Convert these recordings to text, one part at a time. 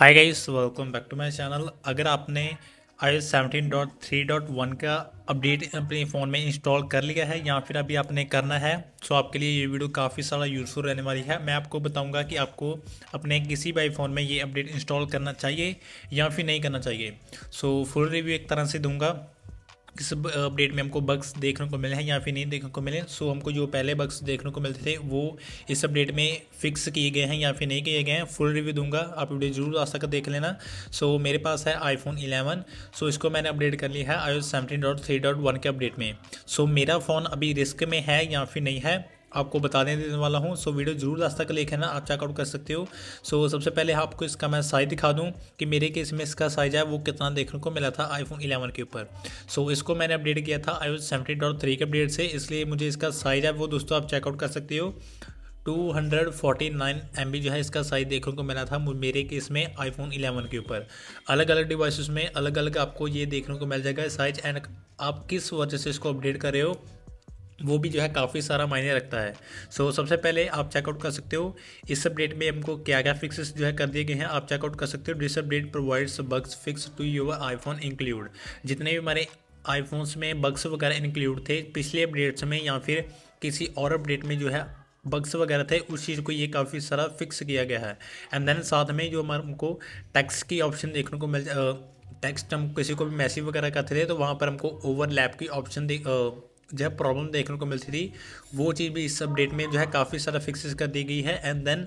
hi guys welcome back to my channel अगर आपने I seventeen dot three dot one का update अपने phone में इंस्टॉल कर लिया है या फिर अभी आपने करना है सो तो आपके लिए ये वीडियो काफ़ी सारा यूज़फुल रहने वाली है मैं आपको बताऊंगा कि आपको अपने किसी भी आईफोन में ये अपडेट इंस्टॉल करना चाहिए या फिर नहीं करना चाहिए सो फुल रिव्यू एक तरह से दूँगा किस अपडेट में हमको बग्स देखने को मिले हैं या फिर नहीं देखने को मिले सो हमको जो पहले बग्स देखने को मिलते थे वो इस अपडेट में फिक्स किए गए हैं या फिर नहीं किए गए हैं फुल रिव्यू दूंगा आप वीडियो जरूर आ सकते देख लेना सो so, मेरे पास है आईफोन 11 सो so, इसको मैंने अपडेट कर लिया है आई ओ के अपडेट में सो so, मेरा फ़ोन अभी रिस्क में है या फिर नहीं है आपको बताने देने वाला हूँ सो वीडियो जरूर लास्ट तक है ना आप चेकआउट कर सकते हो सो सबसे पहले आपको इसका मैं साइज़ दिखा दूँ कि मेरे केस में इसका साइज़ है वो कितना देखने को मिला था आईफोन इलेवन के ऊपर सो इसको मैंने अपडेट किया था आई सेवेंटी डॉट थ्री के अपडेट से इसलिए मुझे इसका साइज़ है वो दोस्तों आप चेकआउट कर सकते हो 249 हंड्रेड जो है इसका साइज देखने को मिला था मेरे केस में आईफोन 11 के ऊपर अलग अलग डिवाइसेस में अलग अलग आपको ये देखने को मिल जाएगा साइज एंड आप किस वजह से इसको अपडेट कर रहे हो वो भी जो है काफ़ी सारा मायने रखता है सो so, सबसे पहले आप चेकआउट कर सकते हो इस अपडेट में हमको क्या क्या फिक्सेस जो है कर दिए गए हैं आप चेकआउट कर सकते हो this update provides bugs fix to your iPhone include जितने भी हमारे आईफोन्स में बग्स वगैरह इंक्लूड थे पिछले अपडेट्स में या फिर किसी और अपडेट में जो है बग्स वगैरह थे उस चीज़ को ये काफ़ी सारा फिक्स किया गया है एंड देन साथ में जो हमारे हमको टैक्स की ऑप्शन देखने को मिल टेक्स्ट हम किसी को भी मैसेज वगैरह करते थे तो वहाँ पर हमको ओवरलैप की ऑप्शन जो है प्रॉब्लम देखने को मिलती थी वो चीज़ भी इस अपडेट में जो है काफ़ी सारा फिक्सेस कर दी गई है एंड देन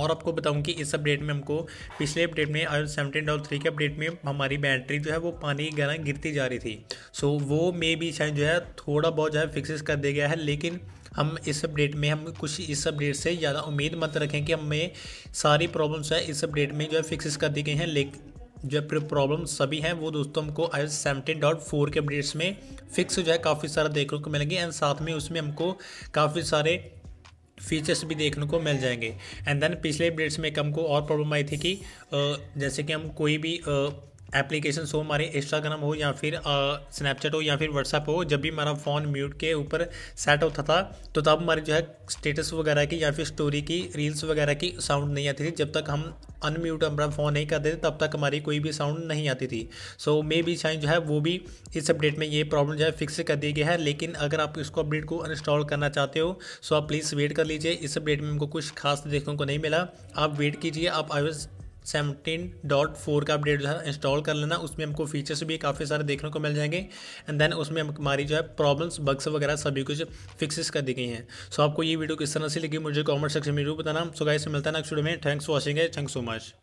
और आपको बताऊं कि इस अपडेट में हमको पिछले अपडेट में आई सेवनटीन डॉल थ्री के अपडेट में हमारी बैटरी जो है वो पानी गहरा गिरती जा रही थी सो so, वो मे भी शायद जो है थोड़ा बहुत जो है फिक्सेस कर दिया गया है लेकिन हम इस अपडेट में हम कुछ इस अपडेट से ज़्यादा उम्मीद मत रखें कि हमें सारी प्रॉब्लम्स है इस अपडेट में जो है फिक्सेस कर दी गई हैं लेकिन जो प्रॉब्लम सभी हैं वो दोस्तों हमको आई सेवनटीन डॉट फोर के अपडेट्स में फिक्स जो है काफ़ी सारा देखने को मिलेंगे एंड साथ में उसमें हमको काफ़ी सारे फीचर्स भी देखने को मिल जाएंगे एंड देन पिछले अपडेट्स में एक हमको और प्रॉब्लम आई थी कि जैसे कि हम कोई भी एप्लीकेशन हो हमारे इंस्टाग्राम हो या फिर स्नैपचैट हो या फिर व्हाट्सएप हो जब भी हमारा फ़ोन म्यूट के ऊपर सेट होता था तो तब हमारी जो है स्टेटस वगैरह की या फिर स्टोरी की रील्स वगैरह की साउंड नहीं आती थी जब तक हम अनम्यूट हमारा फ़ोन नहीं करते थे तब तक हमारी कोई भी साउंड नहीं आती थी सो मे बी शायद जो है वो भी इस अपडेट में ये प्रॉब्लम जो है फिक्स कर दी गई है लेकिन अगर आप इसको अपडेट को अनइंस्टॉल करना चाहते हो सो आप प्लीज़ वेट कर लीजिए इस अपडेट में हमको कुछ खास देखने को नहीं मिला आप वेट कीजिए आप आई सेवनटीन डॉट फोर का अपडेट जो है इंस्टॉल कर लेना उसमें हमको फीचर्स भी काफ़ी सारे देखने को मिल जाएंगे एंड देन उसमें हमारी जो है प्रॉब्लम्स बग्स वगैरह सभी कुछ फिक्सेस कर दी गई हैं सो आपको ये वीडियो किस तरह से लगी मुझे कॉमेंट सेक्शन में जरूर बताना सो गाइस मिलता है नेक्स्ट वीडियो में थैंक्स फॉर वॉचिंग है थैंक्स सो मच